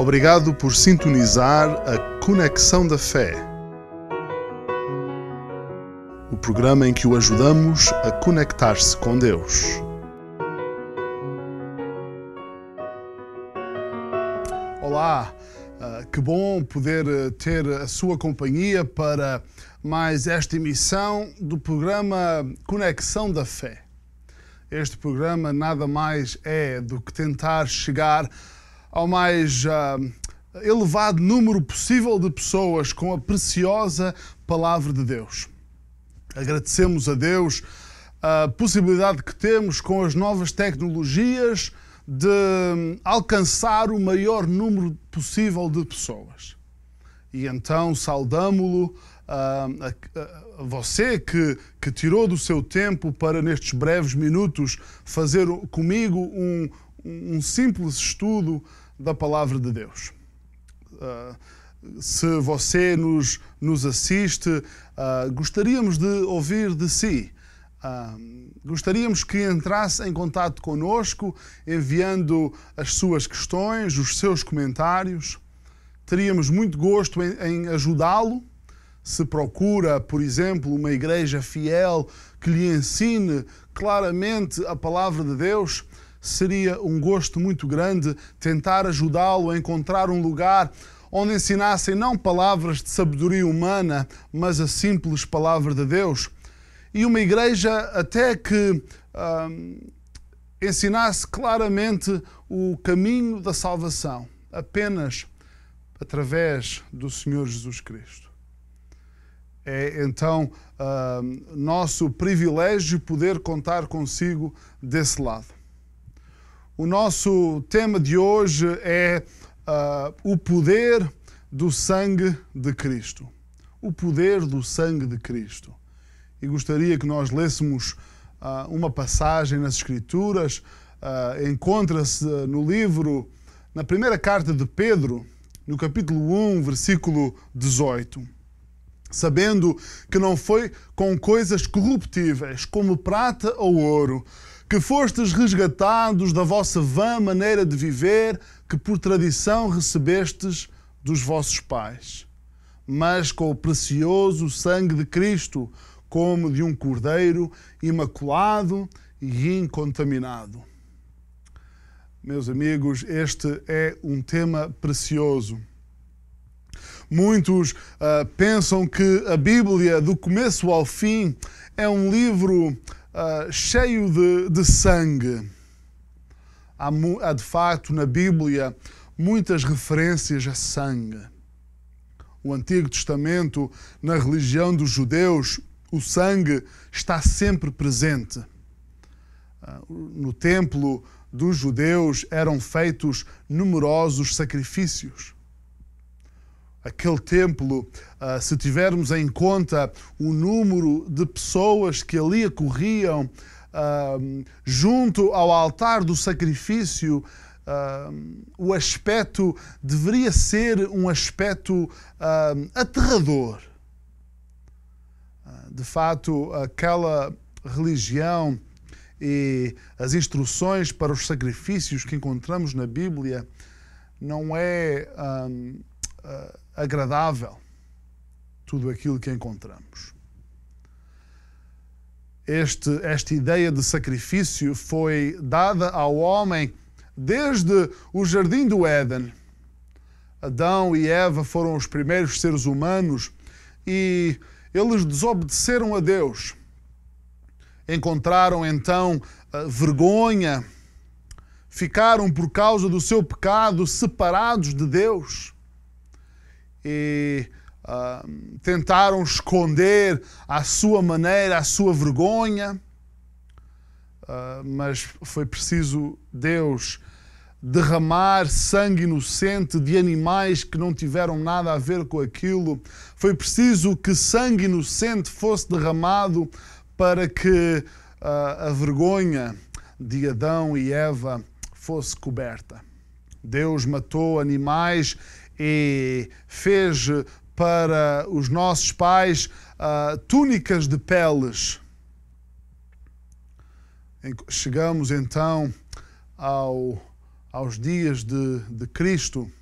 Obrigado por sintonizar a Conexão da Fé. O programa em que o ajudamos a conectar-se com Deus. Olá, ah, que bom poder ah, ter a sua companhia para mais esta emissão do programa Conexão da Fé. Este programa nada mais é do que tentar chegar a ao mais uh, elevado número possível de pessoas com a preciosa palavra de Deus. Agradecemos a Deus a possibilidade que temos com as novas tecnologias de alcançar o maior número possível de pessoas. E então saudamo-lo ah, a, a, a, você que, que tirou do seu tempo para, nestes breves minutos, fazer comigo um, um simples estudo da palavra de Deus. Uh, se você nos, nos assiste, uh, gostaríamos de ouvir de si. Uh, gostaríamos que entrasse em contato conosco, enviando as suas questões, os seus comentários. Teríamos muito gosto em, em ajudá-lo. Se procura, por exemplo, uma igreja fiel que lhe ensine claramente a palavra de Deus, seria um gosto muito grande tentar ajudá-lo a encontrar um lugar onde ensinassem não palavras de sabedoria humana, mas a simples palavra de Deus. E uma igreja até que hum, ensinasse claramente o caminho da salvação, apenas através do Senhor Jesus Cristo. É então nosso privilégio poder contar consigo desse lado. O nosso tema de hoje é uh, o poder do sangue de Cristo. O poder do sangue de Cristo. E gostaria que nós lêssemos uh, uma passagem nas Escrituras, uh, encontra-se no livro, na primeira carta de Pedro, no capítulo 1, versículo 18. Sabendo que não foi com coisas corruptíveis, como prata ou ouro, que fostes resgatados da vossa vã maneira de viver, que por tradição recebestes dos vossos pais, mas com o precioso sangue de Cristo, como de um cordeiro imaculado e incontaminado. Meus amigos, este é um tema precioso. Muitos uh, pensam que a Bíblia, do começo ao fim, é um livro uh, cheio de, de sangue. Há, há de facto na Bíblia muitas referências a sangue. O Antigo Testamento, na religião dos judeus, o sangue está sempre presente. Ah, no templo dos judeus eram feitos numerosos sacrifícios aquele templo, ah, se tivermos em conta o número de pessoas que ali acorriam ah, junto ao altar do sacrifício, ah, o aspecto deveria ser um aspecto aterrador. De fato, aquela religião e as instruções para os sacrifícios que encontramos na Bíblia não é agradável tudo aquilo que encontramos. Este, esta ideia de sacrifício foi dada ao homem desde o jardim do Éden. Adão e Eva foram os primeiros seres humanos e eles desobedeceram a Deus. Encontraram então vergonha, ficaram por causa do seu pecado separados de Deus e uh, tentaram esconder à sua maneira a sua vergonha, uh, mas foi preciso Deus derramar sangue inocente de animais que não tiveram nada a ver com aquilo. Foi preciso que sangue inocente fosse derramado para que uh, a vergonha de Adão e Eva fosse coberta. Deus matou animais e fez para os nossos pais uh, túnicas de peles. Chegamos então ao, aos dias de, de Cristo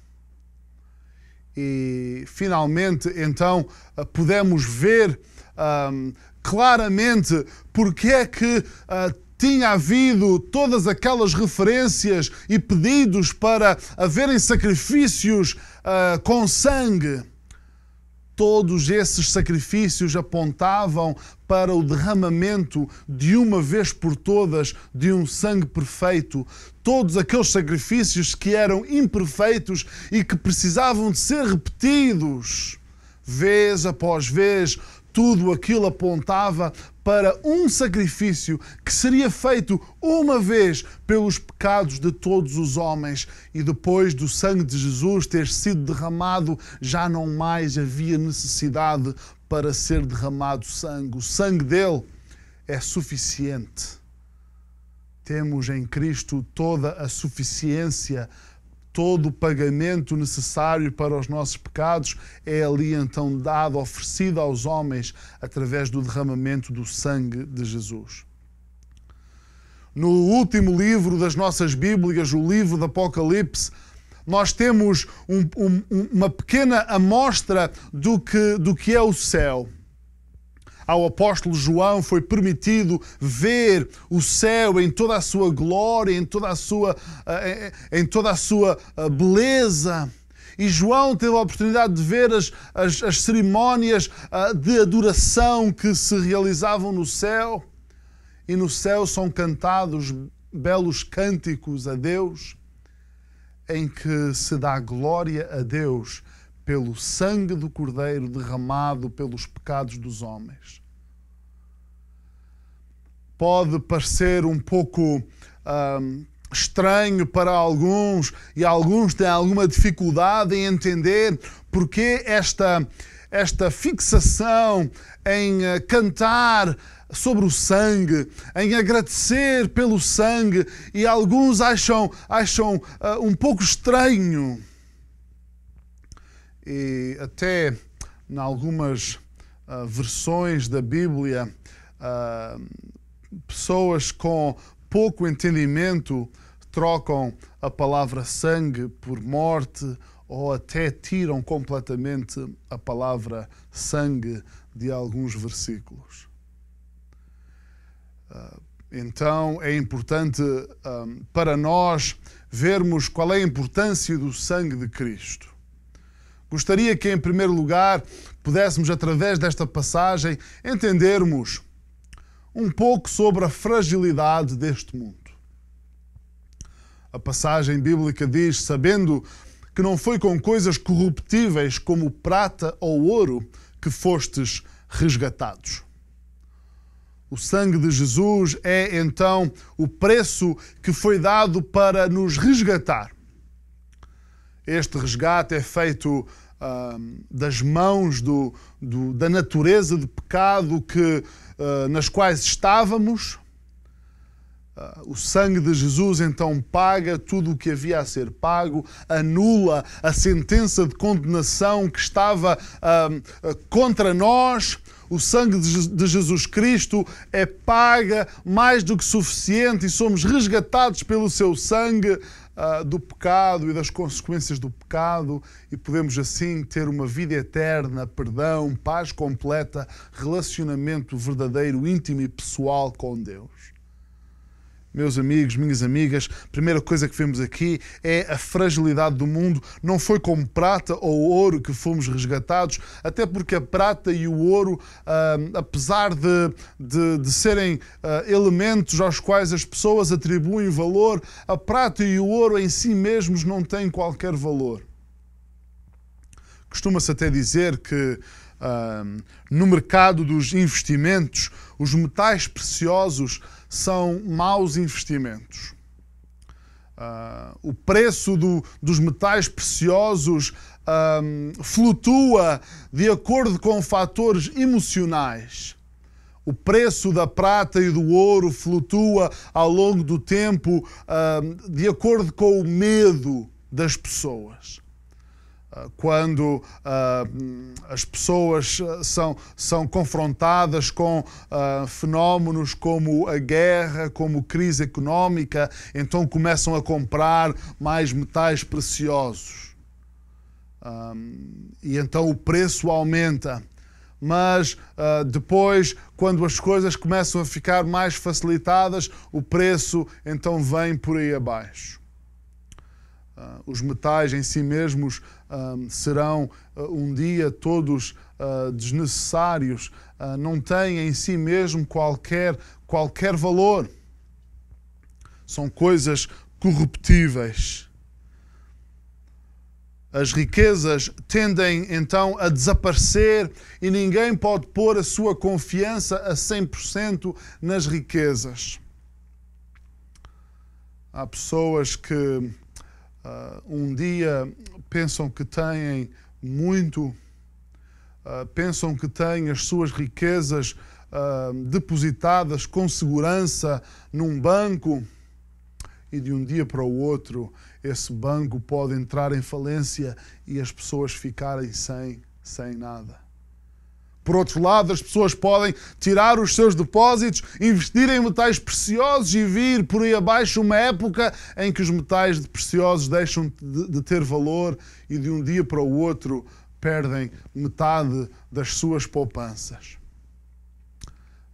e finalmente então ah, pudemos ver um, ah, claramente porque é que uh, tinha havido todas aquelas referências e pedidos para haverem sacrifícios uh, com sangue. Todos esses sacrifícios apontavam para o derramamento de uma vez por todas de um sangue perfeito. Todos aqueles sacrifícios que eram imperfeitos e que precisavam de ser repetidos, vez após vez, tudo aquilo apontava para um sacrifício que seria feito uma vez pelos pecados de todos os homens, e depois do sangue de Jesus ter sido derramado, já não mais havia necessidade para ser derramado sangue. O sangue dele é suficiente. Temos em Cristo toda a suficiência todo o pagamento necessário para os nossos pecados é ali então dado, oferecido aos homens através do derramamento do sangue de Jesus. No último livro das nossas Bíblias, o livro do Apocalipse, nós temos um, um, uma pequena amostra do que, do que é o céu ao apóstolo João foi permitido ver o céu em toda a sua glória, em toda a sua, eh, eh, em toda a sua eh, beleza. E João teve a oportunidade de ver as, as, as cerimónias de adoração que se realizavam no céu. E no céu são cantados belos cânticos a Deus, em que se dá glória a Deus pelo sangue do Cordeiro derramado pelos pecados dos homens. Pode parecer um pouco hum, estranho para alguns e alguns têm alguma dificuldade em entender porque esta, esta fixação em eh, cantar sobre o sangue, em agradecer pelo sangue, e alguns acham, acham uh, um pouco estranho e até em algumas uh, versões da Bíblia, uh, pessoas com pouco entendimento trocam a palavra sangue por morte ou até tiram completamente a palavra sangue de alguns versículos. Uh, então é importante um, para nós vermos qual é a importância do sangue de Cristo. Gostaria que, em primeiro lugar, pudéssemos, através desta passagem, entendermos um pouco sobre a fragilidade deste mundo. A passagem bíblica diz: Sabendo que não foi com coisas corruptíveis como prata ou ouro que fostes resgatados. O sangue de Jesus é então o preço que foi dado para nos resgatar este resgate é feito uh, das mãos do, do, da natureza de pecado que, uh, nas quais estávamos. Ah, o sangue de Jesus então paga tudo o que havia a ser pago, anula a sentença de condenação que estava uh, contra nós. O sangue de Jesus Cristo é paga mais do que suficiente e somos resgatados pelo seu sangue uh, do pecado e das consequências do pecado e podemos assim ter uma vida eterna, perdão, paz completa, relacionamento verdadeiro, íntimo e pessoal com Deus. Meus amigos, minhas amigas, a primeira coisa que vemos aqui é a fragilidade do mundo. Não foi como prata ou ouro que fomos resgatados, até porque a prata e o ouro, apesar de, de, de serem ah, elementos aos quais as pessoas atribuem valor, a prata e o ouro em si mesmos não têm qualquer valor. Costuma-se até dizer que no mercado dos investimentos, os metais preciosos são maus investimentos. Uh, o preço do, dos metais preciosos uh, flutua de acordo com fatores emocionais. O preço da prata e do ouro flutua ao longo do tempo uh, de acordo com o medo das pessoas. Ah, quando uh, as pessoas ah, são, são confrontadas com uh, fenómenos como a guerra, como crise económica, então começam a comprar mais metais preciosos. Um, e então o preço aumenta. Mas uh, depois, quando as coisas começam a ficar mais facilitadas, o preço então vem por aí abaixo. os metais em si mesmos um, serão ah, um dia todos uh, desnecessários, uh, não têm em si mesmo qualquer, qualquer valor. São coisas corruptíveis. As riquezas tendem então a desaparecer e ninguém pode pôr a sua confiança a 100% nas riquezas. Há pessoas que uh, um dia pensam que têm muito, uh, pensam que têm as suas riquezas uh, depositadas com segurança num banco e de um dia para o outro esse banco pode entrar em falência e as pessoas ficarem sem, sem nada. Por outro lado, as pessoas podem tirar os seus depósitos, investir em metais preciosos e vir por aí abaixo uma época em que os metais preciosos deixam de, de ter valor e de um dia para o outro perdem metade das suas poupanças.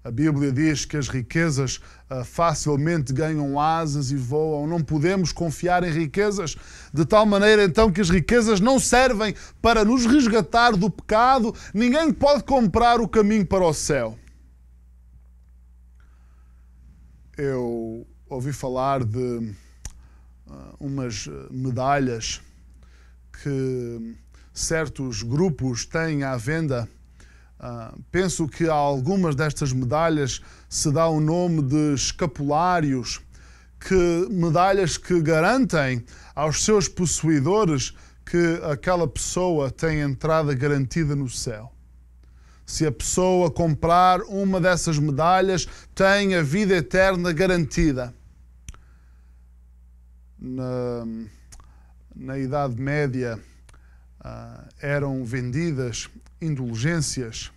A Bíblia diz que as riquezas uh, facilmente ganham asas e voam. Não podemos confiar em riquezas, de tal maneira então que as riquezas não servem para nos resgatar do pecado. Ninguém pode comprar o caminho para o céu. Eu ouvi falar de uh, umas ah, medalhas que certos grupos têm à venda ah, penso que a algumas destas medalhas se dá o nome de escapulários, que medalhas que garantem aos seus possuidores que aquela pessoa tem entrada garantida no céu. Se a pessoa comprar uma dessas medalhas, tem a vida eterna garantida. Na, na Idade Média, uh, eram vendidas indulgências,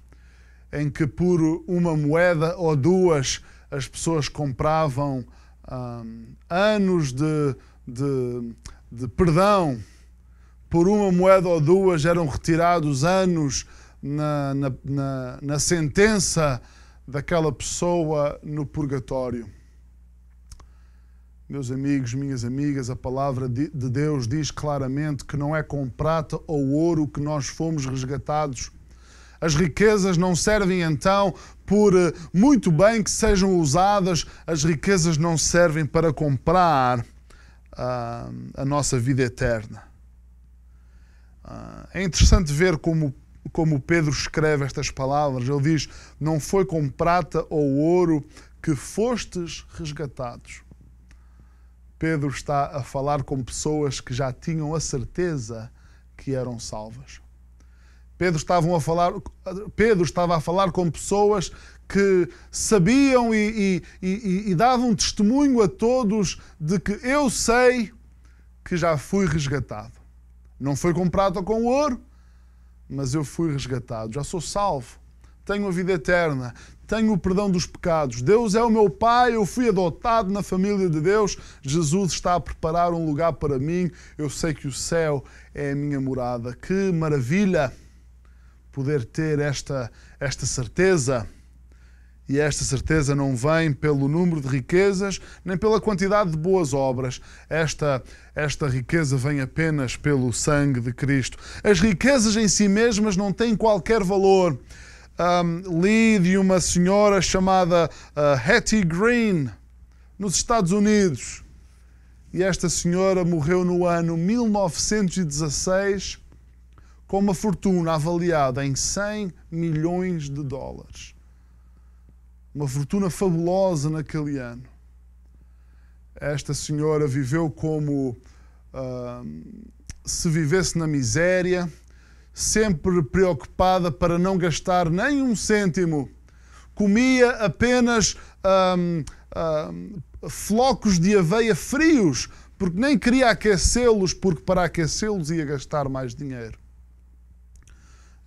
em que por uma moeda ou duas as pessoas compravam hum, anos de, de, de perdão, por uma moeda ou duas eram retirados anos na, na, na, na sentença daquela pessoa no purgatório. Meus amigos, minhas amigas, a palavra de Deus diz claramente que não é com prata ou ouro que nós fomos resgatados. As riquezas não servem então, por eh, muito bem que sejam usadas, as riquezas não servem para comprar uh, a nossa vida eterna. Uh, é interessante ver como, como Pedro escreve estas palavras. Ele diz: Não foi com prata ou ouro que fostes resgatados. Pedro está a falar com pessoas que já tinham a certeza que eram salvas. Pedro, estavam a falar, Pedro estava a falar com pessoas que sabiam e, e, e, e davam testemunho a todos de que eu sei que já fui resgatado. Não foi com prata ou com ouro, mas eu fui resgatado, já sou salvo tenho a vida eterna, tenho o perdão dos pecados. Deus é o meu Pai, eu fui adotado na família de Deus. Jesus está a preparar um lugar para mim. Eu sei que o céu é a minha morada. Que maravilha poder ter esta, esta certeza. E esta certeza não vem pelo número de riquezas, nem pela quantidade de boas obras. Esta, esta riqueza vem apenas pelo sangue de Cristo. As riquezas em si mesmas não têm qualquer valor um, li de uma senhora chamada uh, Hattie Green, nos Estados Unidos. E esta senhora morreu no ano 1916 com uma fortuna avaliada em 100 milhões de dólares. Uma fortuna fabulosa naquele ano. Esta senhora viveu como uh, se vivesse na miséria, sempre preocupada para não gastar nem um cêntimo. Comia apenas hum, hum, flocos de aveia frios, porque nem queria aquecê-los, porque para aquecê-los ia gastar mais dinheiro.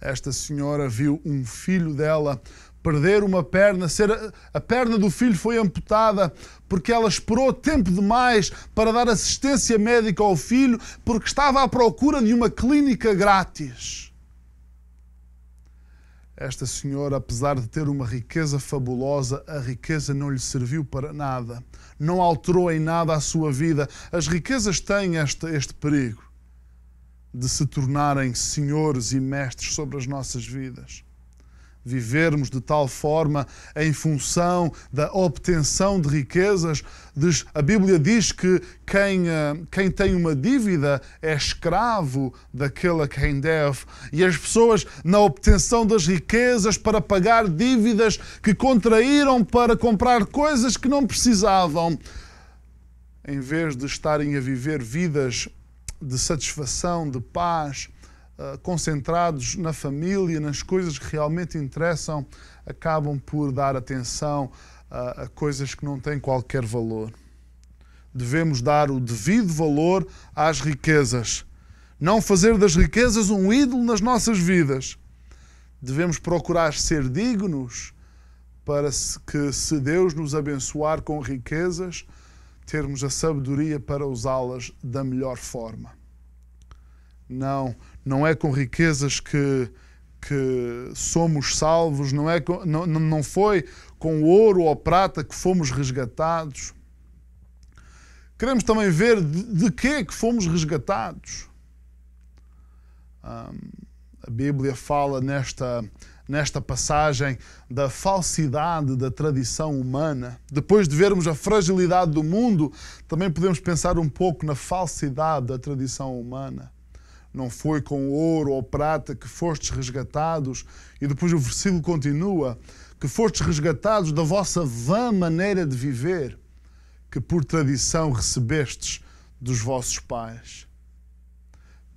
Esta senhora viu um filho dela perder uma perna, ser a, a, perna do filho foi amputada porque ela esperou tempo demais para dar assistência médica ao filho porque estava à procura de uma clínica grátis. Esta senhora, apesar de ter uma riqueza fabulosa, a riqueza não lhe serviu para nada, não alterou em nada a sua vida. As riquezas têm este, este perigo de se tornarem senhores e mestres sobre as nossas vidas vivermos de tal forma em função da obtenção de riquezas. A Bíblia diz que quem, eh, quem tem uma dívida é escravo daquela quem deve. E as pessoas, na obtenção das riquezas para pagar dívidas que contraíram para comprar coisas que não precisavam, em vez de estarem a viver vidas de satisfação, de paz, ah, concentrados na família, nas coisas que realmente interessam, acabam por dar atenção a, ah, a coisas que não têm qualquer valor. Devemos dar o devido valor às riquezas. Não fazer das riquezas um ídolo nas nossas vidas. Devemos procurar ser dignos para que, se Deus nos abençoar com riquezas, termos a sabedoria para usá-las da melhor forma. Não não é com riquezas que, que somos salvos, não, é com, não, não foi com ouro ou prata que fomos resgatados. Queremos também ver de, de que que fomos resgatados. Um, a Bíblia fala nesta, nesta passagem da falsidade da tradição humana. Depois de vermos a fragilidade do mundo, também podemos pensar um pouco na falsidade da tradição humana não foi com ouro ou prata que fostes resgatados, e depois o versículo continua, que fostes resgatados da vossa vã maneira de viver, que por tradição recebestes dos vossos pais.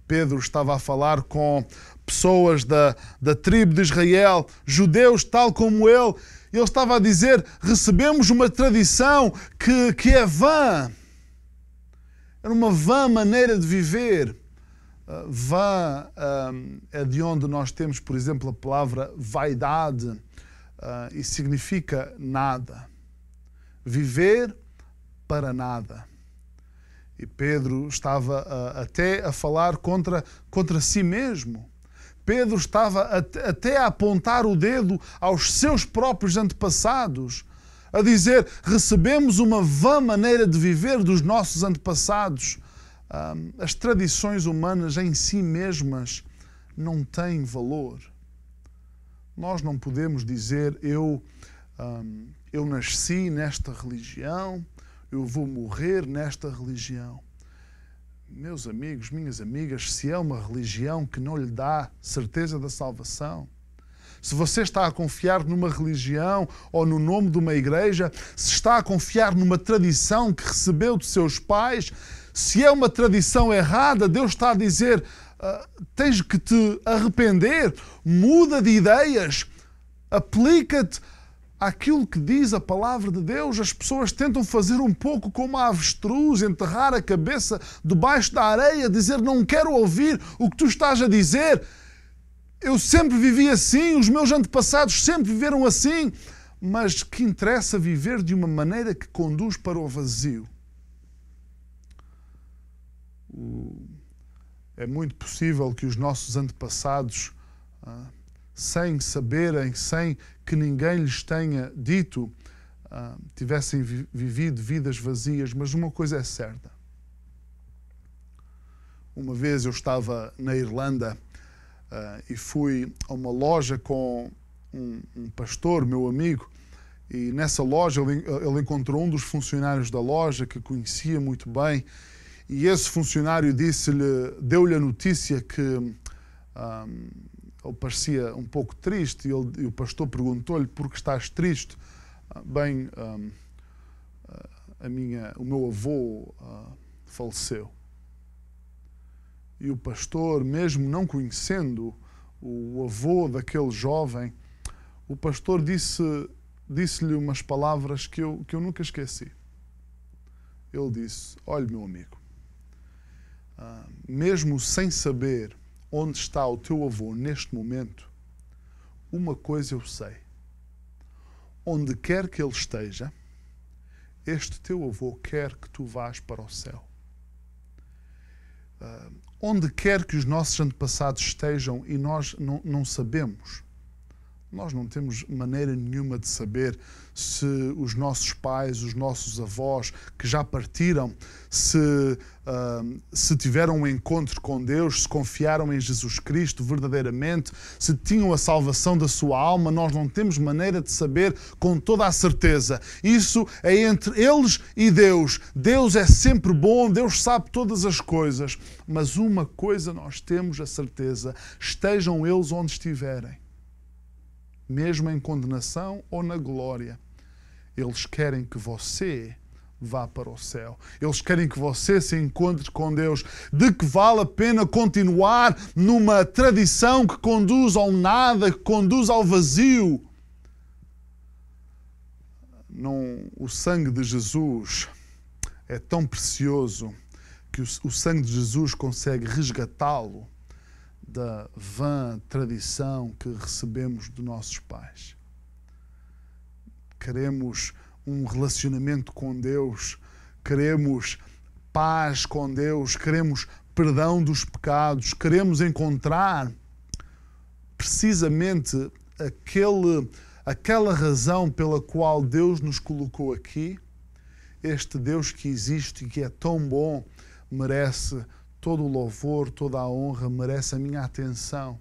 Pedro estava a falar com pessoas da, da tribo de Israel, judeus tal como ele, e ele estava a dizer: recebemos uma tradição que, que é vã. Era uma vã maneira de viver vã é de onde nós temos, por exemplo, a palavra vaidade ah, e significa nada. Viver para nada. E Pedro estava ah, até a falar contra, contra si mesmo. Pedro estava até a apontar o dedo aos seus próprios antepassados, a dizer: recebemos uma vã maneira de viver dos nossos antepassados as tradições humanas em si mesmas não têm valor. Nós não podemos dizer eu, um, eu nasci nesta religião, eu vou morrer nesta religião. Meus amigos, minhas amigas, se é uma religião que não lhe dá certeza da salvação, se você está a confiar numa religião ou no nome de uma igreja, se está a confiar numa tradição que recebeu de seus pais, se é uma tradição errada, Deus está a dizer: uh, tens que te arrepender, muda de ideias, aplica-te àquilo que diz a palavra de Deus. As pessoas tentam fazer um pouco como a avestruz, enterrar a cabeça debaixo da areia, dizer: Não quero ouvir o que tu estás a dizer. Eu sempre vivi assim, os meus antepassados sempre viveram assim mas que interessa viver de uma maneira que conduz para o vazio é muito possível que os nossos antepassados, ah, sem saberem, sem que ninguém lhes tenha dito, ah, tivessem vivido vidas vazias, mas uma coisa é certa. Uma vez eu estava na Irlanda ah, e fui a uma loja com um pastor, meu amigo, e nessa loja ele, encontrou um dos funcionários da loja que conhecia muito bem e esse funcionário disse-lhe, deu-lhe a notícia que um, ele parecia um pouco triste e, ele, e o pastor perguntou-lhe por que estás triste. Ah, bem, um, ah, a minha, o meu avô uh, faleceu. E o pastor, mesmo não conhecendo o avô daquele jovem, o pastor disse-lhe umas palavras que eu, que eu nunca esqueci. Ele disse: Olha, meu amigo, ah, mesmo sem saber onde está o teu avô neste momento, uma coisa eu sei. Onde quer que ele esteja, este teu avô quer que tu vás para o céu. Uh, onde quer que os nossos antepassados estejam e nós não, não sabemos, nós não temos maneira nenhuma de saber se os nossos pais, os nossos avós que já partiram, se, uh, se tiveram um encontro com Deus, se confiaram em Jesus Cristo verdadeiramente, se tinham a salvação da sua alma. Nós não temos maneira de saber com toda a certeza. Isso é entre eles e Deus. Deus é sempre bom, Deus sabe todas as coisas. Mas uma coisa nós temos a certeza: estejam eles onde estiverem mesmo em condenação ou na glória. Eles querem que você vá para o céu. Eles querem que você se encontre com Deus. De que vale a pena continuar numa tradição que conduz ao nada, que conduz ao vazio? Não, o sangue de Jesus é tão precioso que o, o sangue de Jesus consegue resgatá-lo da vã tradição que recebemos de nossos pais. Queremos um relacionamento com Deus, queremos paz com Deus, queremos perdão dos pecados, queremos encontrar precisamente aquele, aquela razão pela qual Deus nos colocou aqui. Este Deus que existe e que é tão bom merece todo o louvor, toda a honra merece a minha atenção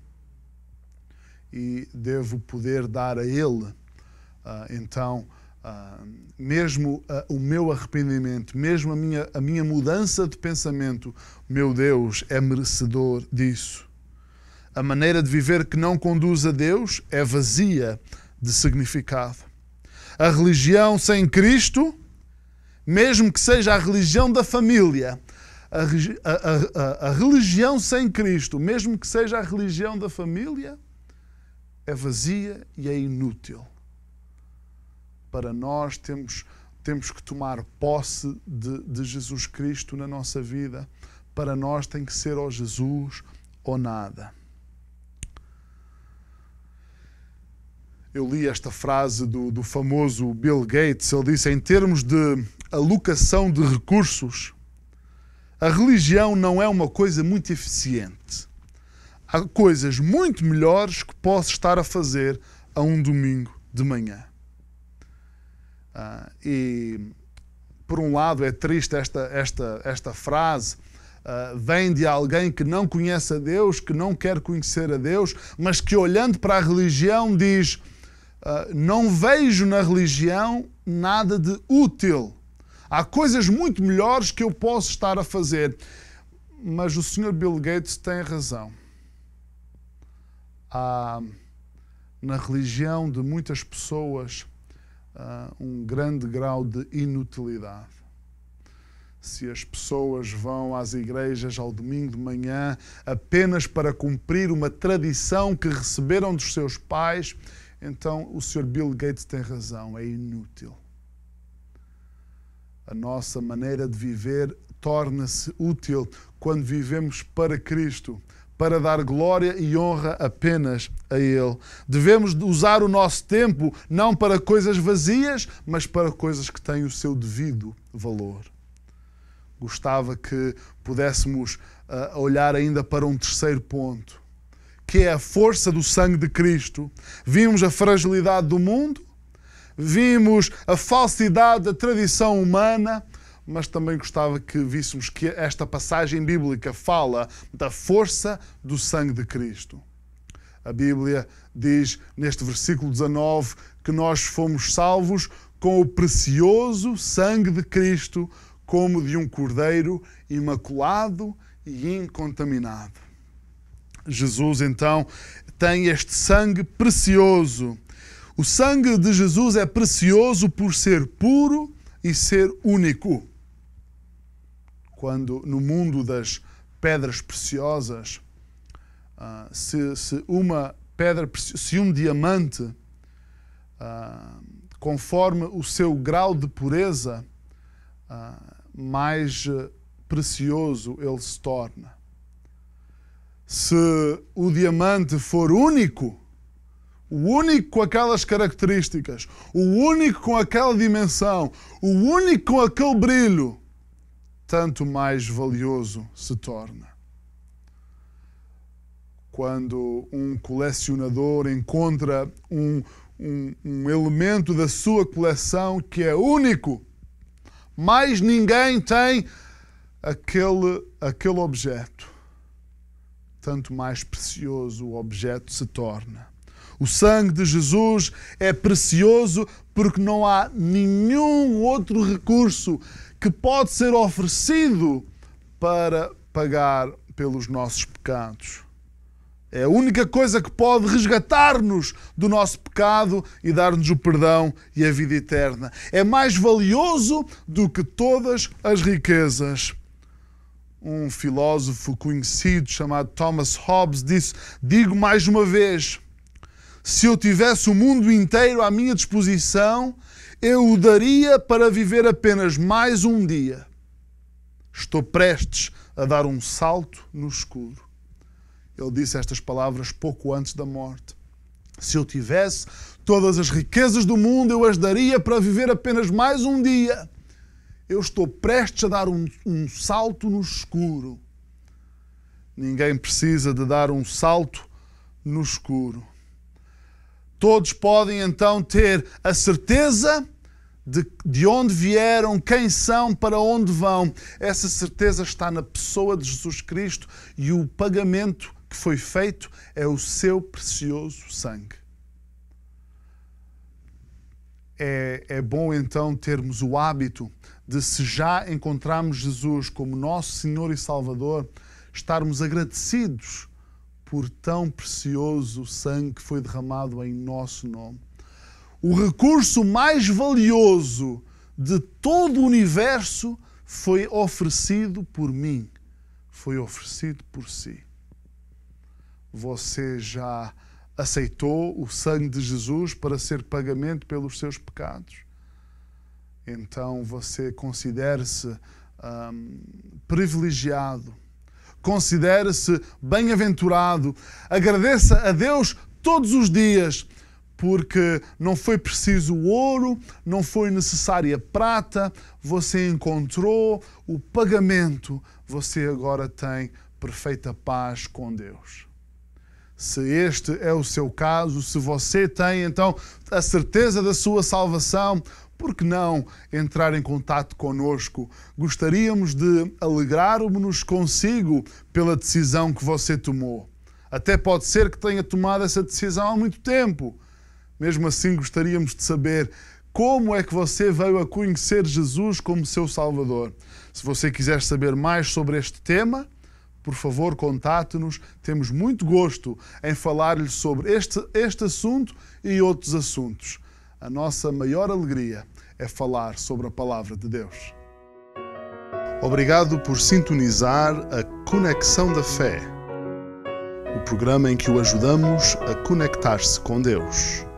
e devo poder dar a Ele. Uh, então, uh, mesmo uh, o meu arrependimento, mesmo a minha, a minha mudança de pensamento, meu Deus é merecedor disso. A maneira de viver que não conduz a Deus é vazia de significado. A religião sem Cristo, mesmo que seja a religião da família, a, a, a, a religião sem Cristo, mesmo que seja a religião da família, é vazia e é inútil. Para nós temos, temos que tomar posse de, de Jesus Cristo na nossa vida. Para nós tem que ser ou Jesus ou nada. Eu li esta frase do, do famoso Bill Gates. Ele disse: em termos de alocação de recursos, a religião não é uma coisa muito eficiente. Há coisas muito melhores que posso estar a fazer a um domingo de manhã. Ah, e, por um lado, é triste esta, esta, esta frase. Uh, vem de alguém que não conhece a Deus, que não quer conhecer a Deus, mas que olhando para a religião diz: uh, Não vejo na religião nada de útil. Há coisas muito melhores que eu posso estar a fazer. Mas o Sr. Bill Gates tem razão. Há na religião de muitas pessoas um grande grau de inutilidade se as pessoas vão às igrejas ao domingo de manhã apenas para cumprir uma tradição que receberam dos seus pais, então o Sr. Bill Gates tem razão, é inútil a nossa maneira de viver torna-se útil quando vivemos para Cristo, para dar glória e honra apenas a Ele. Devemos usar o nosso tempo não para coisas vazias, mas para coisas que têm o seu devido valor. Gostava que pudéssemos uh, olhar ainda para um terceiro ponto, que é a força do sangue de Cristo. Vimos a fragilidade do mundo, vimos a falsidade da tradição humana, mas também gostava que víssemos que esta passagem bíblica fala da força do sangue de Cristo. A Bíblia diz neste versículo 19 que nós fomos salvos com o precioso sangue de Cristo, como de um cordeiro imaculado e incontaminado. Jesus então tem este sangue precioso o sangue de Jesus é precioso por ser puro e ser único. Quando no mundo das pedras preciosas, uh, se, se, uma pedra, se um diamante, uh, conforme o seu grau de pureza, uh, mais eh, precioso ele se torna. Se o diamante for único, o único com aquelas características, o único com aquela dimensão, o único com aquele brilho, tanto mais valioso se torna. Quando um colecionador encontra um, um, um elemento da sua coleção que é único, mais ninguém tem aquele, aquele objeto, tanto mais precioso o objeto se torna. O sangue de Jesus é precioso porque não há nenhum outro recurso que pode ser oferecido para pagar pelos nossos pecados. É a única coisa que pode resgatar-nos do nosso pecado e dar-nos o perdão e a vida eterna. É mais valioso do que todas as riquezas. Um filósofo conhecido chamado Thomas Hobbes disse: Digo mais uma vez, se eu tivesse o mundo inteiro à minha disposição, eu o daria para viver apenas mais um dia. Estou prestes a dar um salto no escuro. Ele disse estas palavras pouco antes da morte. Se eu tivesse todas as riquezas do mundo, eu as daria para viver apenas mais um dia. Eu estou prestes a dar um, um salto no escuro. Ninguém precisa de dar um salto no escuro. Todos podem então ter a certeza de, de onde vieram, quem são, para onde vão. Essa certeza está na pessoa de Jesus Cristo e o pagamento que foi feito é o seu precioso sangue. É, é bom então termos o hábito de, se já encontrarmos Jesus como nosso Senhor e Salvador, estarmos agradecidos por tão precioso sangue que foi derramado em nosso nome. O recurso mais valioso de todo o universo foi oferecido por mim, foi oferecido por si. Você já aceitou o sangue de Jesus para ser pagamento pelos seus pecados? Então você considere-se um, privilegiado Considere-se bem-aventurado. Agradeça a Deus todos os dias, porque não foi preciso ouro, não foi necessária prata, você encontrou o pagamento, você agora tem perfeita paz com Deus. Se este é o seu caso, se você tem então a certeza da sua salvação, por que não entrar em contato conosco? Gostaríamos de alegrar nos consigo pela decisão que você tomou. Até pode ser que tenha tomado essa decisão há muito tempo. Mesmo assim, gostaríamos de saber como é que você veio a conhecer Jesus como seu Salvador. Se você quiser saber mais sobre este tema, por favor, contate-nos. Temos muito gosto em falar-lhe sobre este, este assunto e outros assuntos. A nossa maior alegria é falar sobre a palavra de Deus. Obrigado por sintonizar a Conexão da Fé, o programa em que o ajudamos a conectar-se com Deus.